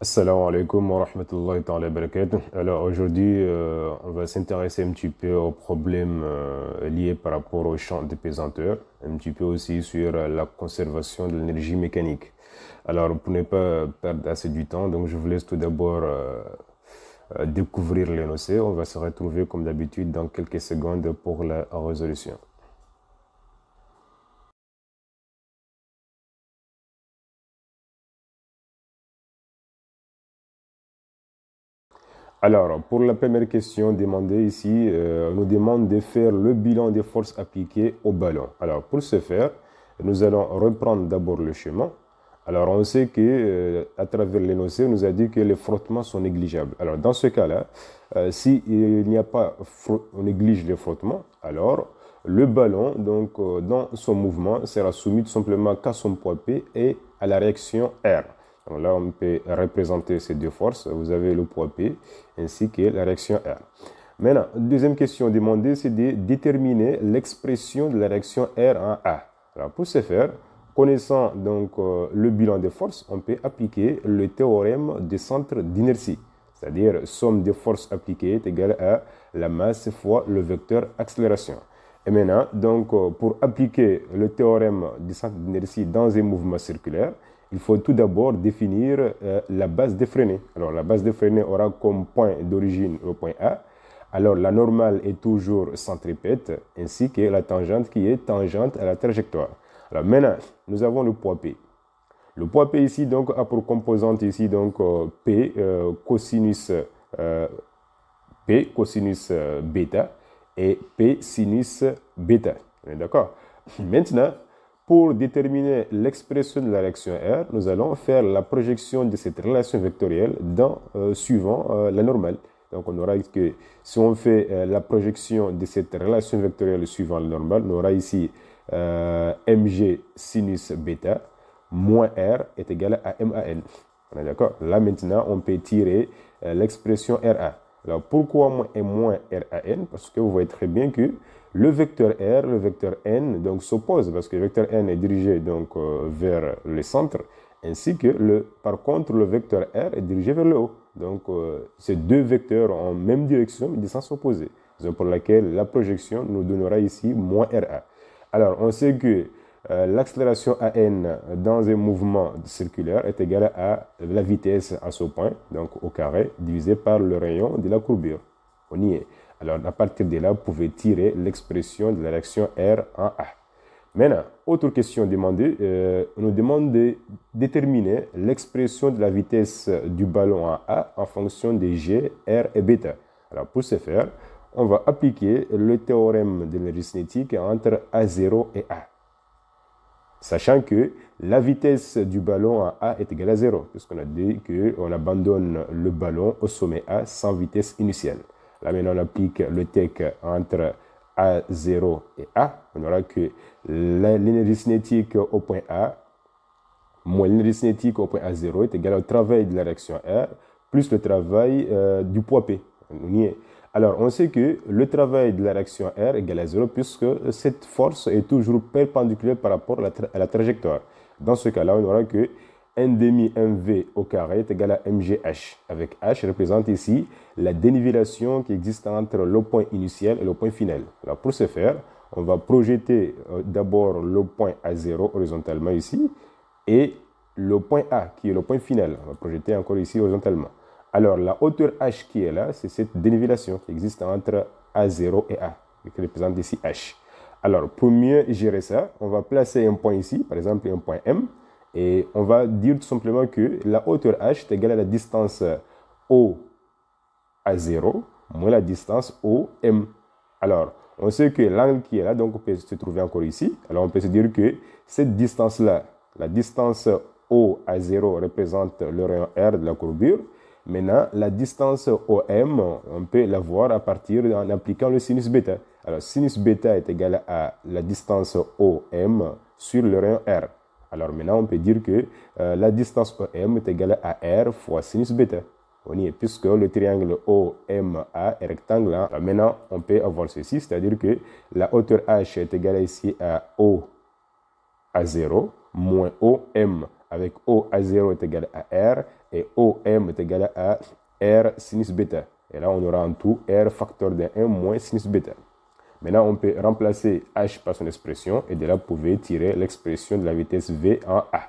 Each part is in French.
Assalamu alaikum wa rahmatullahi wa barakatuh. Alors aujourd'hui, euh, on va s'intéresser un petit peu aux problèmes euh, liés par rapport au champ de pesanteur, un petit peu aussi sur euh, la conservation de l'énergie mécanique. Alors pour ne pas perdre assez du temps, donc je vous laisse tout d'abord découvrir découvrir l'énoncé. On va se retrouver comme d'habitude dans quelques secondes pour la résolution. Alors, pour la première question demandée ici, euh, on nous demande de faire le bilan des forces appliquées au ballon. Alors, pour ce faire, nous allons reprendre d'abord le chemin. Alors, on sait que euh, à travers l'énoncé, on nous a dit que les frottements sont négligeables. Alors, dans ce cas-là, euh, s'il n'y a pas, on néglige les frottements, alors le ballon, donc, dans son mouvement, sera soumis tout simplement à son poids P et à la réaction R là, on peut représenter ces deux forces. Vous avez le poids P ainsi que la réaction R. Maintenant, deuxième question demandée, c'est de déterminer l'expression de la réaction R en A. pour ce faire, connaissant donc euh, le bilan des forces, on peut appliquer le théorème du centre d'inertie, c'est-à-dire somme des forces appliquées est égale à la masse fois le vecteur accélération. Et maintenant, donc, euh, pour appliquer le théorème du centre d'inertie dans un mouvement circulaire, il faut tout d'abord définir euh, la base de freinés. Alors, la base de freinée aura comme point d'origine le point A. Alors, la normale est toujours centripète, ainsi que la tangente qui est tangente à la trajectoire. Alors, maintenant, nous avons le poids P. Le poids P ici, donc, a pour composante ici, donc, euh, euh, P cosinus P cosinus bêta et P sinus bêta. D'accord Maintenant, pour déterminer l'expression de la réaction R, nous allons faire la projection de cette relation vectorielle dans, euh, suivant euh, la normale. Donc on aura que si on fait euh, la projection de cette relation vectorielle suivant la normale, on aura ici mg sinus bêta moins r est égal à man. On est d'accord Là maintenant, on peut tirer l'expression RA. Alors pourquoi moins et moins RAN Parce que vous voyez très bien que le vecteur R, le vecteur N, donc s'opposent parce que le vecteur N est dirigé donc euh, vers le centre, ainsi que le, par contre le vecteur R est dirigé vers le haut. Donc euh, ces deux vecteurs en même direction mais des sens opposés. C'est pour laquelle la projection nous donnera ici moins RA. Alors on sait que euh, l'accélération l'accélération AN dans un mouvement circulaire est égale à la vitesse à ce point, donc au carré, divisé par le rayon de la courbure. On y est. Alors, à partir de là, vous pouvez tirer l'expression de la réaction R en A. Maintenant, autre question demandée, euh, on nous demande de déterminer l'expression de la vitesse du ballon en A en fonction des G, R et bêta. Alors, pour ce faire, on va appliquer le théorème de l'énergie cinétique entre A0 et A. Sachant que la vitesse du ballon en A est égale à 0, puisqu'on a dit qu'on abandonne le ballon au sommet A sans vitesse initiale. Maintenant, on applique le tech entre A0 et A, on aura que l'énergie cinétique au point A moins l'énergie cinétique au point A0 est égale au travail de la réaction R plus le travail euh, du poids P. Alors, on sait que le travail de la réaction R est égal à 0 puisque cette force est toujours perpendiculaire par rapport à la trajectoire. Dans ce cas-là, on aura que 1 demi mv au carré est égal à mgh, avec h représente ici la dénivellation qui existe entre le point initial et le point final. Alors pour ce faire, on va projeter euh, d'abord le point A0 horizontalement ici et le point A qui est le point final. On va projeter encore ici horizontalement. Alors la hauteur h qui est là, c'est cette dénivellation qui existe entre A0 et A, qui représente ici h. Alors pour mieux gérer ça, on va placer un point ici, par exemple un point M. Et on va dire tout simplement que la hauteur h est égale à la distance O à 0 moins la distance OM. Alors, on sait que l'angle qui est là, donc, on peut se trouver encore ici. Alors, on peut se dire que cette distance-là, la distance O à 0 représente le rayon R de la courbure. Maintenant, la distance OM, on peut la voir à partir en appliquant le sinus bêta. Alors, sinus bêta est égal à la distance OM sur le rayon R. Alors maintenant, on peut dire que euh, la distance OM e est égale à R fois sinus bêta. On y est, puisque le triangle OMA est rectangle. Hein. maintenant, on peut avoir ceci, c'est-à-dire que la hauteur H est égale ici à O à 0 moins OM avec O à 0 est égal à R et OM est égal à R sinus bêta. Et là, on aura en tout R facteur de 1 moins sinus bêta. Maintenant, on peut remplacer h par son expression et de là, vous pouvez tirer l'expression de la vitesse v en a.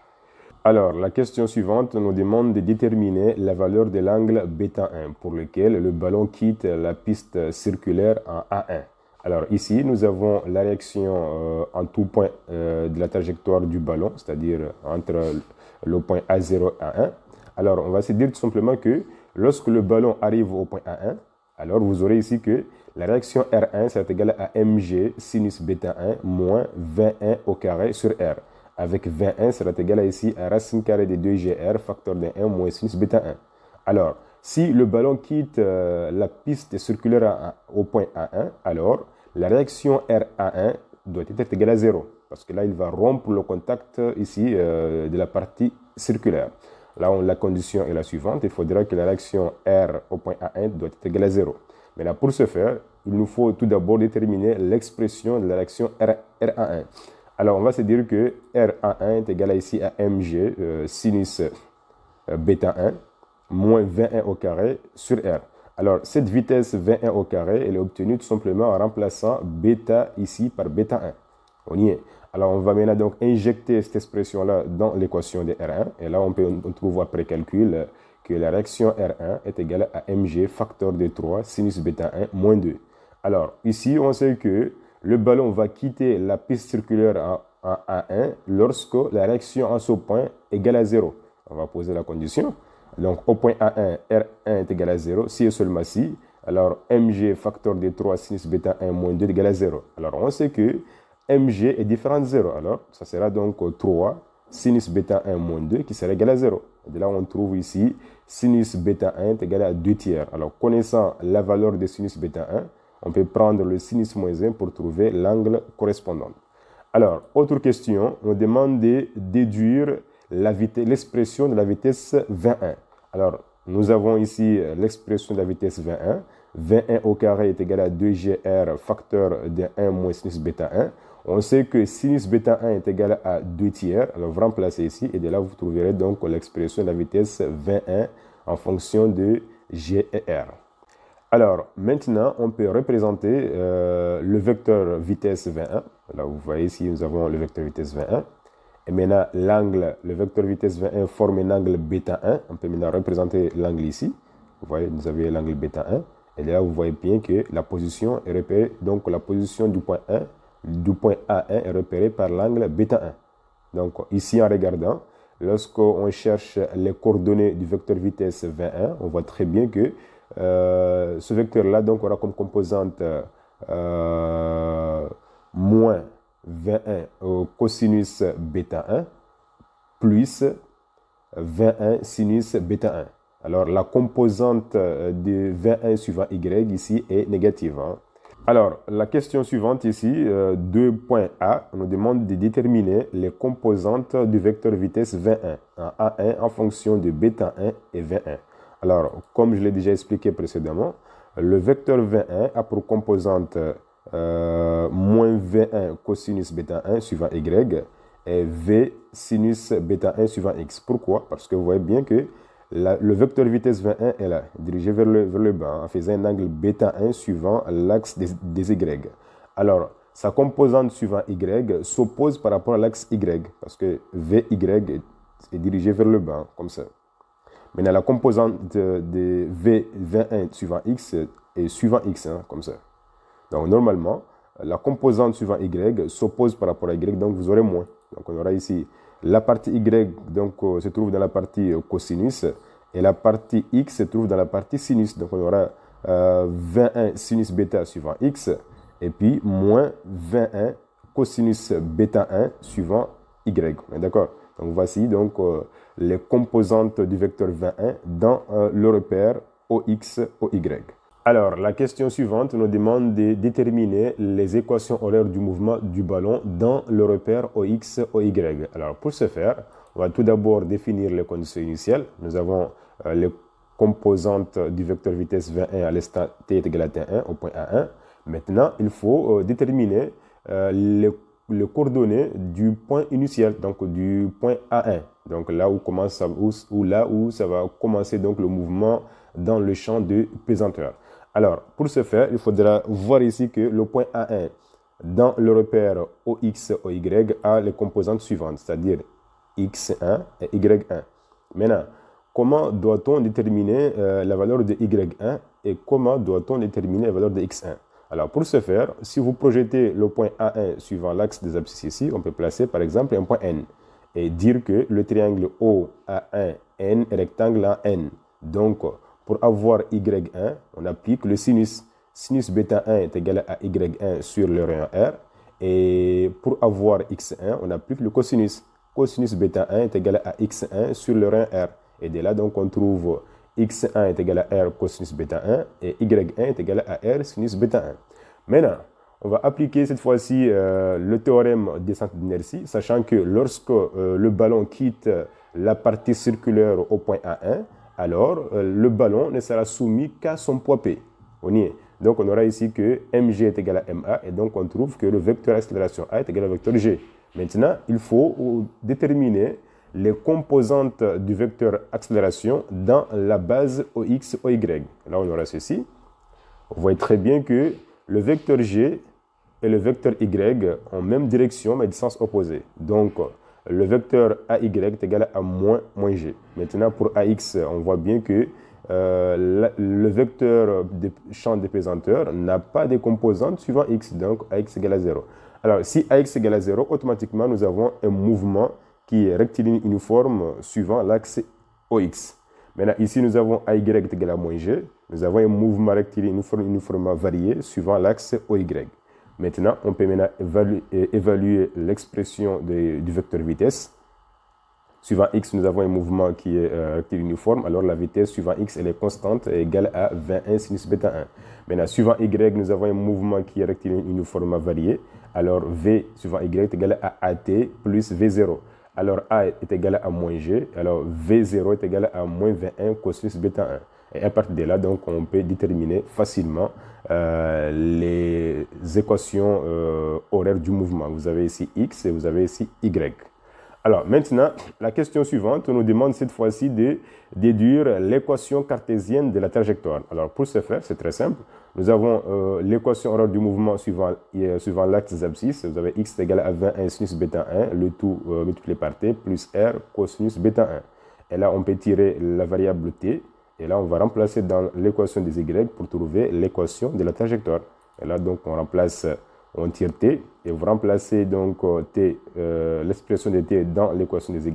Alors, la question suivante nous demande de déterminer la valeur de l'angle bêta 1 pour lequel le ballon quitte la piste circulaire en A1. Alors ici, nous avons la réaction euh, en tout point euh, de la trajectoire du ballon, c'est-à-dire entre le point A0 et A1. Alors, on va se dire tout simplement que lorsque le ballon arrive au point A1, alors vous aurez ici que la réaction R1 sera égale à Mg sinus bêta 1 moins 21 au carré sur R. Avec 21 sera égal à ici à racine carrée de 2GR facteur de 1 moins sinus bêta 1. Alors, si le ballon quitte euh, la piste circulaire au point A1, alors la réaction RA1 doit être égale à 0 parce que là, il va rompre le contact euh, ici euh, de la partie circulaire. Là, la condition est la suivante. Il faudra que la réaction R au point A1 doit être égale à 0. Mais là, pour ce faire, il nous faut tout d'abord déterminer l'expression de la réaction RA1. Alors, on va se dire que RA1 est égal à ici à mg sin euh, sinus euh, bêta 1 moins 21 au carré sur R. Alors, cette vitesse 21 au carré, elle est obtenue tout simplement en remplaçant bêta ici par bêta 1. On y est. Alors, on va maintenant donc injecter cette expression-là dans l'équation de R1. Et là, on peut, on après voir précalcul euh, que la réaction R1 est égale à mg facteur de 3 sinus bêta 1 moins 2. Alors, ici, on sait que le ballon va quitter la piste circulaire à, A1 lorsque la réaction en ce point est égale à 0. On va poser la condition. Donc, au point A1, R1 est égal à 0, si et seulement si. Alors, mg facteur de 3 sinus bêta 1 moins 2 est égal à 0. Alors, on sait que mg est différent de 0. Alors, ça sera donc 3 sinus bêta 1 moins 2 qui sera égal à 0. De là, on trouve ici sinus bêta 1 est égal à 2 tiers. Alors, connaissant la valeur de sinus bêta 1, on peut prendre le sinus moins 1 pour trouver l'angle correspondant. Alors, autre question, on demande de déduire l'expression de la vitesse 21. Alors, nous avons ici euh, l'expression de la vitesse 21. 21 au carré est égal à 2gr facteur de 1 moins sinus bêta 1. On sait que sinus bêta 1 est égal à 2 tiers. Alors, vous remplacez ici et de là, vous trouverez donc l'expression de la vitesse 21 en fonction de G et R. Alors, maintenant, on peut représenter euh, le vecteur vitesse 21. Là, vous voyez ici, nous avons le vecteur vitesse 21. Et maintenant, l'angle, le vecteur vitesse 21 forme un angle bêta 1. On peut maintenant représenter l'angle ici. Vous voyez, nous avons l'angle bêta 1. Et là, vous voyez bien que la position est repérée, donc la position du point 1 du point A1 est repéré par l'angle bêta 1. Donc ici en regardant, lorsqu'on cherche les coordonnées du vecteur vitesse 21, on voit très bien que euh, ce vecteur-là donc aura comme composante euh, moins 21 au cosinus bêta 1 plus 21 sinus bêta 1. Alors la composante euh, de 21 suivant y ici est négative. Hein. Alors, la question suivante ici, 2.a, euh, nous demande de déterminer les composantes du vecteur vitesse 21 en A1 en fonction de bêta 1 et 21. Alors, comme je l'ai déjà expliqué précédemment, le vecteur 21 a pour composante euh, moins V1 cosinus bêta 1 suivant Y et V sinus bêta 1 suivant X. Pourquoi Parce que vous voyez bien que le vecteur vitesse 21 est là, dirigé vers le, vers le bas hein, en faisant un angle bêta 1 suivant l'axe des, Y. Alors, sa composante suivant Y s'oppose par rapport à l'axe Y, parce que VY est, est dirigé vers le bas, hein, comme ça. Maintenant, la composante de, V21 suivant X est suivant X, hein, comme ça. Donc, normalement, la composante suivant Y s'oppose par rapport à Y, donc vous aurez moins. Donc, on aura ici la partie Y donc, euh, se trouve dans la partie euh, cosinus et la partie X se trouve dans la partie sinus. Donc on aura 21 euh, sinus bêta suivant X et puis moins 21 cosinus bêta 1 suivant Y. D'accord Donc voici donc, les composantes du vecteur 21 dans le repère OX, OY. Alors, la question suivante nous demande de déterminer les équations horaires du mouvement du ballon dans le repère OX, OY. Alors, pour ce faire, on va tout d'abord définir les conditions initiales. Nous avons euh, les composantes du vecteur vitesse 21 à l'instant t est égal à t1 au point A1. Maintenant, il faut euh, déterminer euh, les, coordonnées du point initial, donc du point A1. Donc là où, commence, où, là où ça va commencer donc, le mouvement dans le champ de pesanteur. Alors, pour ce faire, il faudra voir ici que le point A1 dans le repère OX, OY a les composantes suivantes, c'est-à-dire X1 et Y1. Maintenant, comment doit-on déterminer euh, la valeur de Y1 et comment doit-on déterminer la valeur de X1 Alors, pour ce faire, si vous projetez le point A1 suivant l'axe des abscisses ici, on peut placer par exemple un point N et dire que le triangle OA1N est rectangle à N. Donc, pour avoir Y1, on applique le sinus. Sinus bêta 1 est égal à Y1 sur le rayon R. Et pour avoir X1, on applique le cosinus. Cosinus bêta 1 est égal à X1 sur le rayon R. Et de là, donc, on trouve X1 est égal à R cosinus bêta 1 et Y1 est égal à R sinus bêta 1. Maintenant, on va appliquer cette fois-ci euh, le théorème des centres d'inertie, sachant que lorsque euh, le ballon quitte la partie circulaire au point A1, alors euh, le ballon ne sera soumis qu'à son poids P. On y est. Donc on aura ici que mg est égal à ma et donc on trouve que le vecteur accélération a est égal au vecteur g. Maintenant, il faut euh, déterminer les composantes du vecteur accélération dans la base OX, OY. Là, on aura ceci. On voit très bien que le vecteur G et le vecteur Y ont même direction mais sens opposé. Donc, le vecteur AY est égal à moins, moins G. Maintenant, pour AX, on voit bien que euh, le vecteur de champ de pesanteur n'a pas de composante suivant X, donc AX égal à 0. Alors, si AX égal à 0, automatiquement, nous avons un mouvement qui est rectiligne uniforme suivant l'axe OX. Maintenant, ici, nous avons AY égal à moins G. Nous avons un mouvement rectiligne uniforme, varié suivant l'axe OY. Maintenant, on peut évaluer, l'expression du vecteur vitesse. Suivant x, nous avons un mouvement qui est euh, rectiligne uniforme. Alors, la vitesse suivant x, elle est constante, égale à 21 sinus bêta 1. Maintenant, suivant y, nous avons un mouvement qui est rectiligne uniforme à varier. Alors, v suivant y est égal à at plus v0. Alors, a est égal à moins g. Alors, v0 est égal à moins 21 cosinus bêta 1. Et à partir de là, donc, on peut déterminer facilement euh, les équations euh, horaires du mouvement. Vous avez ici X et vous avez ici Y. Alors maintenant, la question suivante nous demande cette fois-ci de déduire l'équation cartésienne de la trajectoire. Alors pour ce faire, c'est très simple. Nous avons euh, l'équation horaire du mouvement suivant, euh, suivant l'axe des abscisses. Vous avez x égale à 20 1 sinus bêta 1, le tout multiplié par t, plus r cosinus bêta 1. Et là, on peut tirer la variable t. Et là, on va remplacer dans l'équation des y pour trouver l'équation de la trajectoire. Et là, donc, on remplace, euh, on tire t, et vous remplacez donc euh, t, euh, l'expression de t dans l'équation des y.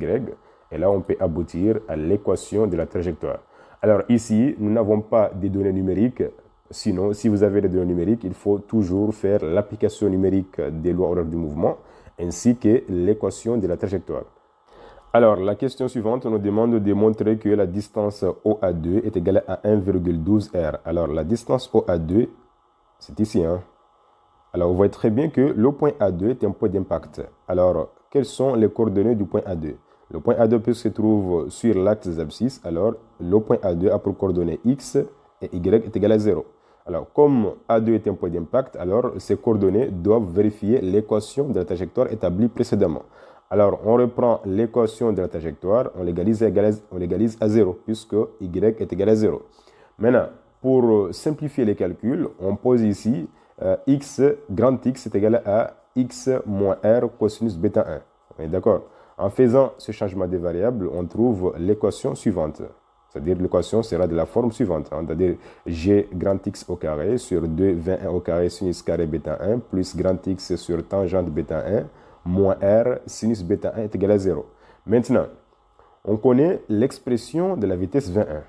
Et là, on peut aboutir à l'équation de la trajectoire. Alors ici, nous n'avons pas des données numériques. Sinon, si vous avez des données numériques, il faut toujours faire l'application numérique des lois horaires du mouvement ainsi que l'équation de la trajectoire. Alors, la question suivante nous demande de montrer que la distance OA2 est égale à 1,12 R. Alors, la distance OA2 c'est ici. Hein? Alors, vous voyez très bien que le point A2 est un point d'impact. Alors, quelles sont les coordonnées du point A2 Le point A2 se trouve sur l'axe des abscisses. Alors, le point A2 a pour coordonnées X et Y est égal à 0. Alors, comme A2 est un point d'impact, alors ces coordonnées doivent vérifier l'équation de la trajectoire établie précédemment. Alors, on reprend l'équation de la trajectoire, on l'égalise à, à 0, puisque y est égal à 0. Maintenant, pour euh, simplifier les calculs, on pose ici euh, x, grand x est égal à x moins r cosinus bêta 1. D'accord En faisant ce changement des variables, on trouve l'équation suivante. C'est-à-dire l'équation sera de la forme suivante. Hein. c'est-à-dire g grand x au carré sur 2 21 au carré sinus carré bêta 1 plus grand x sur tangente bêta 1 moins r sinus bêta 1 est égal à 0. Maintenant, on connaît l'expression de la vitesse 21.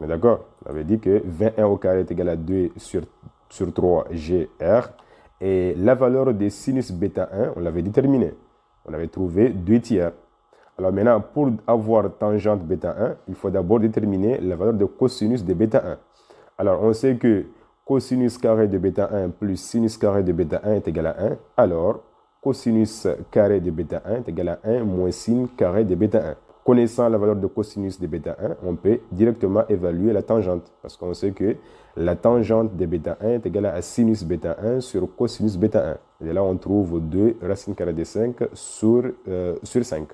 On d'accord On avait dit que 21 au carré est égal à 2 sur, sur 3 GR. Et la valeur de sinus bêta 1, on l'avait déterminée. On avait trouvé 2 tiers. Alors maintenant, pour avoir tangente bêta 1, il faut d'abord déterminer la valeur de cosinus de bêta 1. Alors on sait que cosinus carré de bêta 1 plus sinus carré de bêta 1 est égal à 1. Alors cosinus carré de bêta 1 est égal à 1 moins sin carré de bêta 1 connaissant la valeur de cosinus de bêta 1, on peut directement évaluer la tangente. Parce qu'on sait que la tangente de bêta 1 est égale à sinus bêta 1 sur cosinus bêta 1. Et là, on trouve 2 racine carrée de 5 sur, euh, sur 5.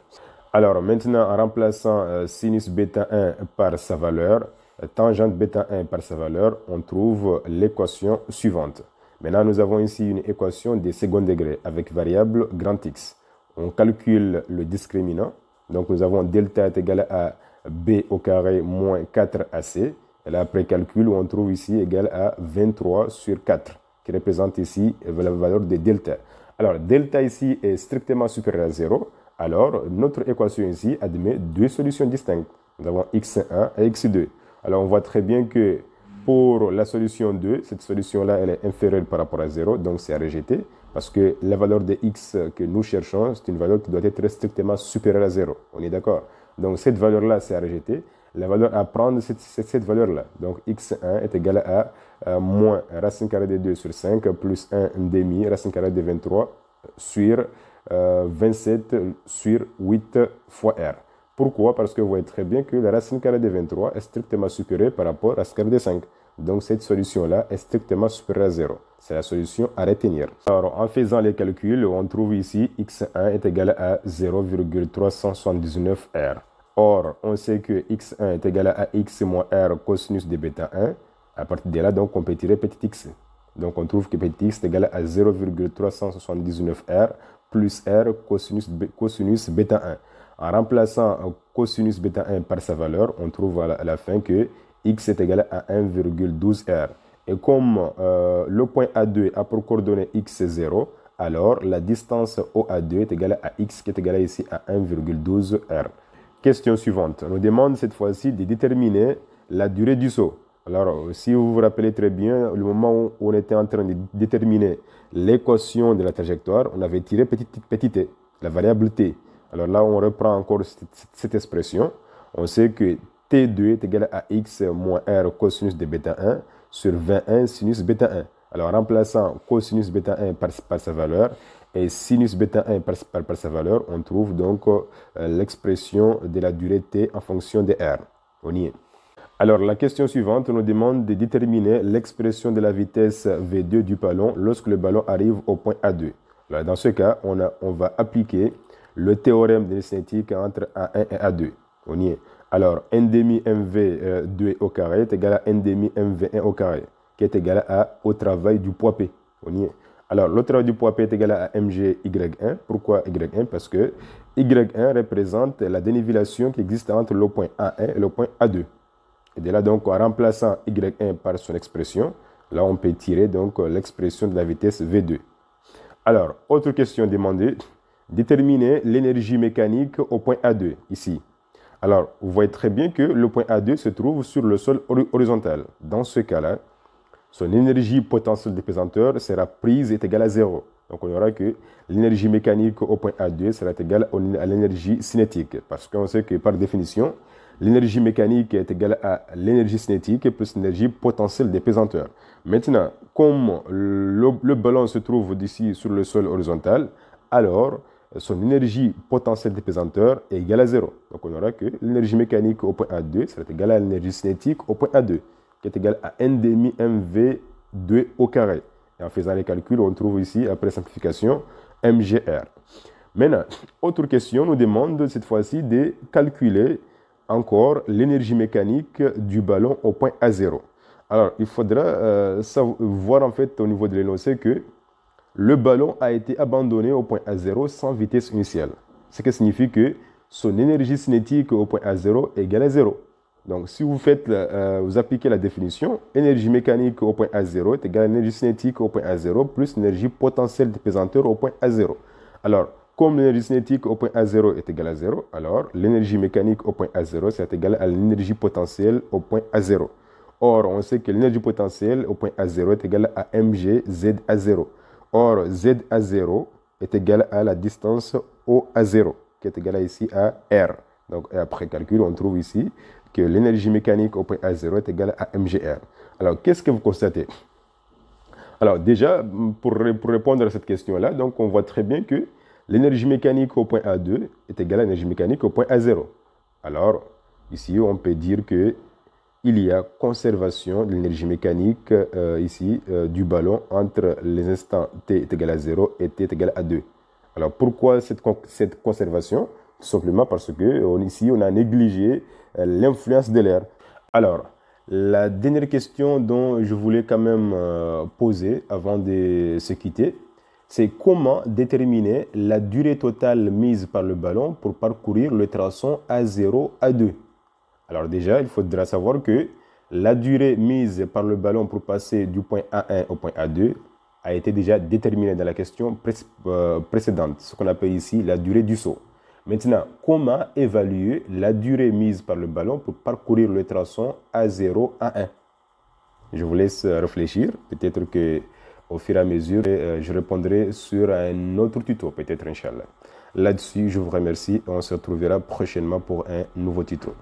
Alors maintenant, en remplaçant euh, sinus bêta 1 par sa valeur, euh, tangente bêta 1 par sa valeur, on trouve l'équation suivante. Maintenant, nous avons ici une équation de second degré avec variable grand X. On calcule le discriminant donc nous avons delta est égal à b au carré moins 4ac. Et là, après calcul, on trouve ici égal à 23 sur 4, qui représente ici la valeur de delta. Alors, delta ici est strictement supérieur à 0. Alors, notre équation ici admet deux solutions distinctes. Nous avons x1 et x2. Alors, on voit très bien que pour la solution 2, cette solution-là, elle est inférieure par rapport à 0, donc c'est à rejeter, parce que la valeur de x que nous cherchons, c'est une valeur qui doit être strictement supérieure à 0. On est d'accord Donc cette valeur-là, c'est à rejeter. La valeur à prendre, c'est cette valeur-là. Donc x1 est égal à, moins racine carrée de 2 sur 5, plus 1 demi, racine carrée de 23 sur 27 euh, sur 8 fois r. Pourquoi Parce que vous voyez très bien que la racine carrée de 23 est strictement supérieure par rapport à la racine carrée de 5. Donc cette solution-là est strictement supérieure à 0. C'est la solution à retenir. Alors en faisant les calculs, on trouve ici x1 est égal à 0,379r. Or, on sait que x1 est égal à x moins r cosinus de bêta 1. À partir de là, donc, on peut tirer petit x. Donc, on trouve que petit x est égal à 0,379r plus r cosinus, cosinus bêta 1. En remplaçant cosinus bêta 1 par sa valeur, on trouve à la fin que x est égal à 1,12r. Et comme euh, le point A2 a pour coordonnée x 0, alors la distance OA2 est égale à x qui est égale ici à 1,12r. Question suivante. On nous demande cette fois-ci de déterminer la durée du saut. Alors, si vous vous rappelez très bien, le moment où on était en train de déterminer l'équation de la trajectoire, on avait tiré petit, t, la variable t. Alors là, on reprend encore cette, cette expression. On sait que T2 est égal à x moins r cosinus de bêta 1 sur 21 sinus bêta 1. Alors, remplaçant cosinus bêta 1 par, sa valeur et sinus bêta 1 par, sa valeur, on trouve donc euh, l'expression de la durée t en fonction de r. On y est. Alors, la question suivante nous demande de déterminer l'expression de la vitesse V2 du ballon lorsque le ballon arrive au point A2. dans ce cas, on, va appliquer le théorème de cinétique entre A1 et A2. On y est. Alors, n demi mv2 euh, au carré est égal à n demi mv1 au carré, qui est égal à au travail du poids P. Alors, le travail du poids P est égal à mg y1. Pourquoi y1 Parce que y1 représente la dénivellation qui existe entre le point A1 et le point A2. Et de là, donc, en remplaçant y1 par son expression, là, on peut tirer donc l'expression de la vitesse v2. Alors, autre question demandée. Déterminer l'énergie mécanique au point A2, ici. Alors, vous voyez très bien que le point A2 se trouve sur le sol horizontal. Dans ce cas-là, son énergie potentielle des pesanteur sera prise est égale à 0. Donc, on aura que l'énergie mécanique au point A2 sera égale à l'énergie cinétique. Parce qu'on sait que, par définition, l'énergie mécanique est égale à l'énergie cinétique plus l'énergie potentielle des pesanteurs. Maintenant, comme le ballon se trouve d'ici sur le sol horizontal, alors son énergie potentielle des pesanteurs est égale à 0. Donc on aura que l'énergie mécanique au point A2 sera égale à l'énergie cinétique au point A2, qui est égale à N demi mv2 au carré. Et en faisant les calculs, on trouve ici, après simplification, mgr. Maintenant, autre question nous demande cette fois-ci de calculer encore l'énergie mécanique du ballon au point A0. Alors, il faudra euh, voir en fait au niveau de l'énoncé que le ballon a été abandonné au point A0 sans vitesse initiale. Ce qui signifie que son énergie cinétique au point A0 est égale à 0. Donc, si vous, faites, euh, vous appliquez la définition, énergie mécanique au point A0 est égale à l'énergie cinétique au point A0 plus énergie potentielle de pesanteur au point A0. Alors, comme l'énergie cinétique au point A0 est égale à 0, alors l'énergie mécanique au point A0 c'est égal à l'énergie potentielle au point A0. Or, on sait que l'énergie potentielle au point A0 est égale à mgza 0 Or, z à 0 est égal à la distance O à 0, qui est égale ici à R. Donc, après calcul, on trouve ici que l'énergie mécanique au point A0 est égale à MGR. Alors, qu'est-ce que vous constatez Alors, déjà, pour, répondre à cette question-là, donc on voit très bien que l'énergie mécanique au point A2 est égale à l'énergie mécanique au point A0. Alors, ici, on peut dire que il y a conservation de l'énergie mécanique euh, ici euh, du ballon entre les instants t est égal à 0 et t est égal à 2. Alors pourquoi cette, conservation simplement parce que ici on a négligé euh, l'influence de l'air. Alors la dernière question dont je voulais quand même poser avant de se quitter, c'est comment déterminer la durée totale mise par le ballon pour parcourir le traçon A0 A2 alors déjà, il faudra savoir que la durée mise par le ballon pour passer du point A1 au point A2 a été déjà déterminée dans la question euh, précédente, ce qu'on appelle ici la durée du saut. Maintenant, comment évaluer la durée mise par le ballon pour parcourir le traçon A0 à 1 Je vous laisse euh, réfléchir. Peut-être que au fur et à mesure, euh, je répondrai sur un autre tuto, peut-être, Inch'Allah. Là-dessus, je vous remercie et on se retrouvera prochainement pour un nouveau tuto.